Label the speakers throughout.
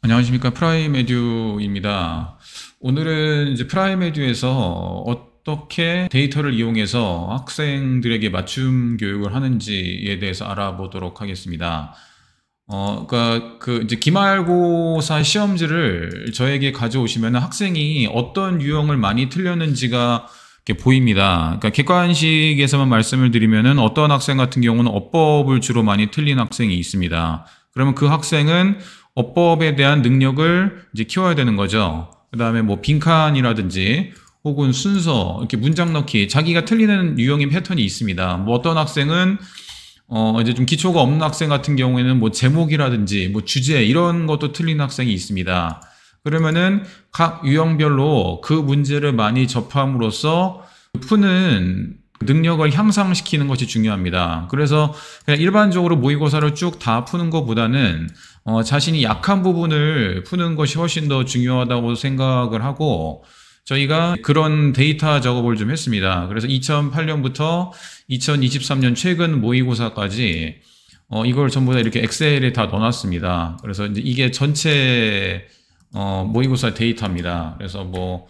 Speaker 1: 안녕하십니까 프라이메듀입니다. 오늘은 이제 프라이메듀에서 어떻게 데이터를 이용해서 학생들에게 맞춤 교육을 하는지에 대해서 알아보도록 하겠습니다. 어, 그러니까 그 이제 기말고사 시험지를 저에게 가져오시면 학생이 어떤 유형을 많이 틀렸는지가 보입니다. 그러니까 객관식에서만 말씀을 드리면 어떤 학생 같은 경우는 어법을 주로 많이 틀린 학생이 있습니다. 그러면 그 학생은 어법에 대한 능력을 이제 키워야 되는 거죠. 그 다음에 뭐 빈칸이라든지 혹은 순서, 이렇게 문장 넣기, 자기가 틀리는 유형의 패턴이 있습니다. 뭐 어떤 학생은 어, 이제 좀 기초가 없는 학생 같은 경우에는 뭐 제목이라든지 뭐 주제 이런 것도 틀린 학생이 있습니다. 그러면은 각 유형별로 그 문제를 많이 접함으로써 푸는 능력을 향상시키는 것이 중요합니다. 그래서 그냥 일반적으로 모의고사를 쭉 다 푸는 것보다는 어, 자신이 약한 부분을 푸는 것이 훨씬 더 중요하다고 생각을 하고 저희가 그런 데이터 작업을 좀 했습니다. 그래서 2008년부터 2023년 최근 모의고사까지 어, 이걸 전부 다 이렇게 엑셀에 다 넣어놨습니다. 그래서 이제 이게 전체 어, 모의고사 데이터입니다. 그래서 뭐,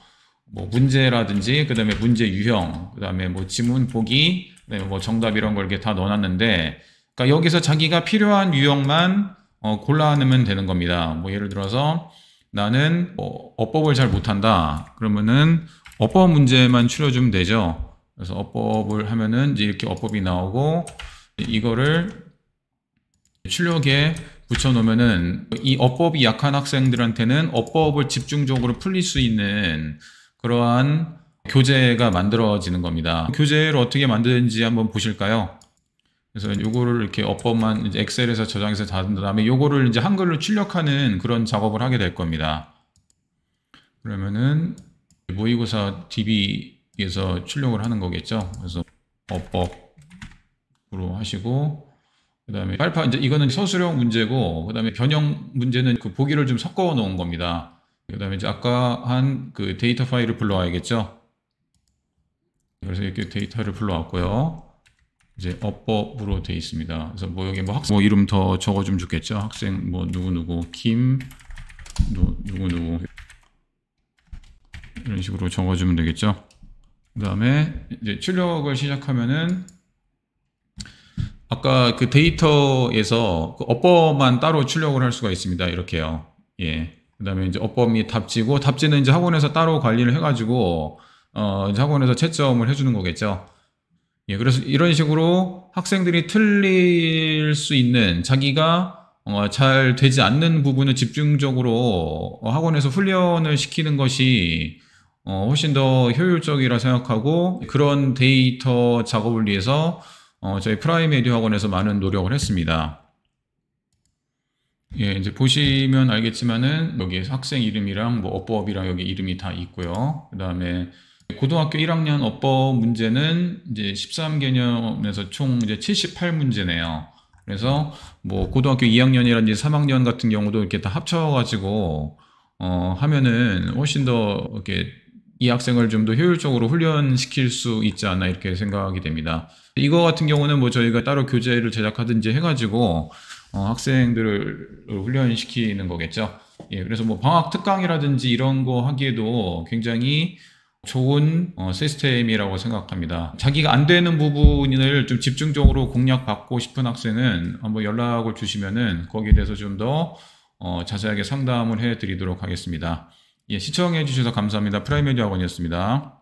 Speaker 1: 뭐 문제라든지 그 다음에 문제 유형 그 다음에 뭐 지문 보기 그 다음에 뭐 정답 이런 걸 이렇게 다 넣어놨는데 그러니까 여기서 자기가 필요한 유형만 어, 골라내면 되는 겁니다. 뭐 예를 들어서 나는 뭐 어법을 잘 못한다. 그러면은 어법 문제만 추려주면 되죠. 그래서 어법을 하면은 이제 이렇게 어법이 나오고 이거를 출력에 붙여놓으면은 이 어법이 약한 학생들한테는 어법을 집중적으로 풀릴 수 있는 그러한 교재가 만들어지는 겁니다. 교재를 어떻게 만드는지 한번 보실까요? 그래서 요거를 이렇게 어법만 이제 엑셀에서 저장해서 닫은 다음에 요거를 이제 한글로 출력하는 그런 작업을 하게 될 겁니다. 그러면은 모의고사 DB에서 출력을 하는 거겠죠. 그래서 어법으로 하시고 그 다음에 발판 이제 이거는 서술형 문제고 그 다음에 변형 문제는 그 보기를 좀 섞어 놓은 겁니다. 그 다음에 이제 아까 한 그 데이터 파일을 불러와야겠죠. 그래서 이렇게 데이터를 불러왔고요. 이제 어법으로 돼 있습니다. 그래서 뭐 여기 뭐 학생 뭐 이름 더 적어 주면 좋겠죠. 학생 뭐 누구 누구 김 누, 구 누구 이런 식으로 적어 주면 되겠죠. 그다음에 이제 출력을 시작하면은 아까 그 데이터에서 그 어법만 따로 출력을 할 수가 있습니다. 이렇게요. 예. 그다음에 이제 어법 및 답지고 답지는 이제 학원에서 따로 관리를 해가지고 어 이제 학원에서 채점을 해주는 거겠죠. 예, 그래서 이런 식으로 학생들이 틀릴 수 있는 자기가 어, 잘 되지 않는 부분을 집중적으로 어, 학원에서 훈련을 시키는 것이 어, 훨씬 더 효율적이라 생각하고 그런 데이터 작업을 위해서 어, 저희 프라이메리 학원에서 많은 노력을 했습니다. 예, 이제 보시면 알겠지만은 여기 학생 이름이랑 뭐 어법이랑 여기 이름이 다 있고요. 그 다음에 고등학교 1학년 어법 문제는 이제 13개념에서 총 이제 78문제네요. 그래서 뭐 고등학교 2학년이라든지 3학년 같은 경우도 이렇게 다 합쳐가지고 어 하면은 훨씬 더 이렇게 이 학생을 좀 더 효율적으로 훈련시킬 수 있지 않나 이렇게 생각이 됩니다. 이거 같은 경우는 뭐 저희가 따로 교재를 제작하든지 해가지고 어, 학생들을 훈련시키는 거겠죠. 예, 그래서 뭐 방학 특강이라든지 이런 거 하기에도 굉장히 좋은 어, 시스템이라고 생각합니다. 자기가 안 되는 부분을 좀 집중적으로 공략받고 싶은 학생은 한번 연락을 주시면은 거기에 대해서 좀더 어, 자세하게 상담을 해 드리도록 하겠습니다. 예, 시청해 주셔서 감사합니다. 프라이메디 학원이었습니다.